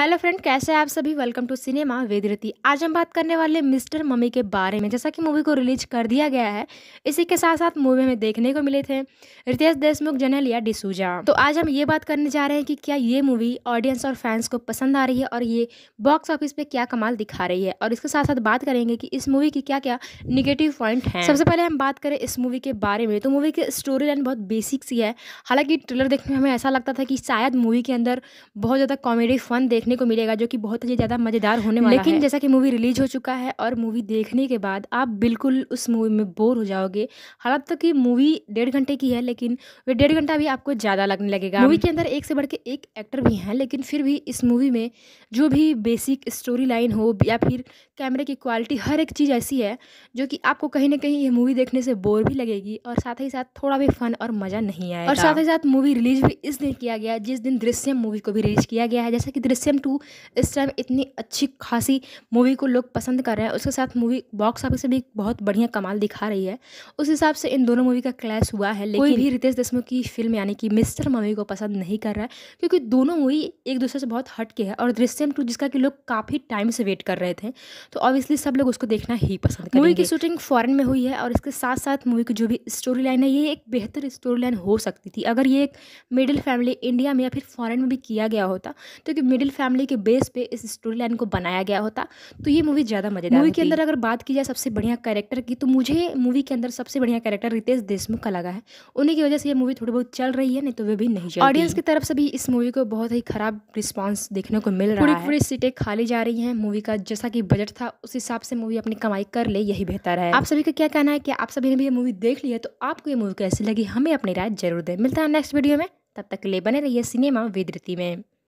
Hello friend कैसे हैं आप सभी वेलकम टू सिनेमा वेदरती आज हम बात करने वाले मिस्टर मम्मी के बारे में जैसा कि मूवी को रिलीज कर दिया गया है इसी के साथ साथ मूवी में देखने को मिले थे रितेश देशमुख या डिसूजा तो आज हम ये बात करने जा रहे हैं कि क्या ये मूवी ऑडियंस और फैंस को पसंद आ रही है और ये बॉक्स ऑफिस पर क्या कमाल दिखा रही है और इसके साथ साथ बात करेंगे कि इस मूवी की क्या क्या निगेटिव पॉइंट है सबसे पहले हम बात करें इस मूवी के बारे में तो मूवी की स्टोरी लाइन बहुत बेसिक सी है हालांकि ट्रेलर देखने में हमें ऐसा लगता था कि शायद मूवी के अंदर बहुत ज़्यादा कॉमेडी फन देखने देखने को मिलेगा जो कि बहुत ही ज़्यादा मज़ेदार होने वाला लेकिन है। जैसा कि मूवी रिलीज हो चुका है और मूवी देखने के बाद आप बिल्कुल उस मूवी में बोर हो जाओगे हालांकि तो मूवी डेढ़ घंटे की है लेकिन वे डेढ़ घंटा भी आपको ज़्यादा लगने लगेगा मूवी हाँ। के अंदर एक से बढ़ के एक एक्टर भी हैं लेकिन फिर भी इस मूवी में जो भी बेसिक स्टोरी लाइन हो या फिर कैमरे की क्वालिटी हर एक चीज़ ऐसी है जो कि आपको कहीं ना कहीं ये मूवी देखने से बोर भी लगेगी और साथ ही साथ थोड़ा भी फन और मज़ा नहीं आया और साथ ही साथ मूवी रिलीज भी इस दिन किया गया जिस दिन दृश्यम मूवी को भी रिलीज किया गया है जैसा कि दृश्यम टू इस टाइम इतनी अच्छी खासी मूवी को लोग पसंद कर रहे हैं उसके साथ मूवी बॉक्स ऑफिस से भी बहुत बढ़िया कमाल दिखा रही है उस हिसाब से इन दोनों मूवी का क्लैश हुआ है लेकिन कोई भी रितेश देशमुख की फिल्म यानी कि मिस्टर मम्मी को पसंद नहीं कर रहा है क्योंकि दोनों मूवी एक दूसरे से बहुत हट के है और दृश्यम टू जिसका कि लोग काफ़ी टाइम से वेट कर रहे थे तो ऑब्वियसली सब लोग उसको देखना ही पसंद करेंगे मूवी की शूटिंग फॉरन में हुई है और इसके साथ साथ मूवी की जो भी स्टोरी लाइन है ये एक बेहतर स्टोरी लाइन हो सकती थी अगर ये एक मिडिल फैमिली इंडिया में या फिर फॉरन में भी किया गया होता तो मिडिल फैमिली फैमिली के बेस पे इस स्टोरी लाइन को बनाया गया होता तो ये मूवी ज़्यादा मज़ेदार मूवी के अंदर अगर बात की जाए सबसे बढ़िया कैरेक्टर की तो मुझे मूवी के अंदर सबसे बढ़िया कैरेक्टर रितेश देशमुख का लगा है उन्हीं की वजह से ये मूवी थोड़ी बहुत चल रही है नहीं तो वे भी नहीं ऑडियंस की तरफ से भी इस मूवी को बहुत ही खराब रिस्पॉन्स देखने को मिल रहा है पूरी सीटें खाली जा रही हैं मूवी का जैसा कि बजट था उस हिसाब से मूवी अपनी कमाई कर ले यही बेहतर है आप सभी का क्या कहना है कि आप सभी ने भी ये मूवी देख ली है तो आपको ये मूवी कैसी लगी हमें अपनी राय जरूर दें मिलता है नेक्स्ट वीडियो में तब तक ले बने रहिए सिनेमा विद्रति में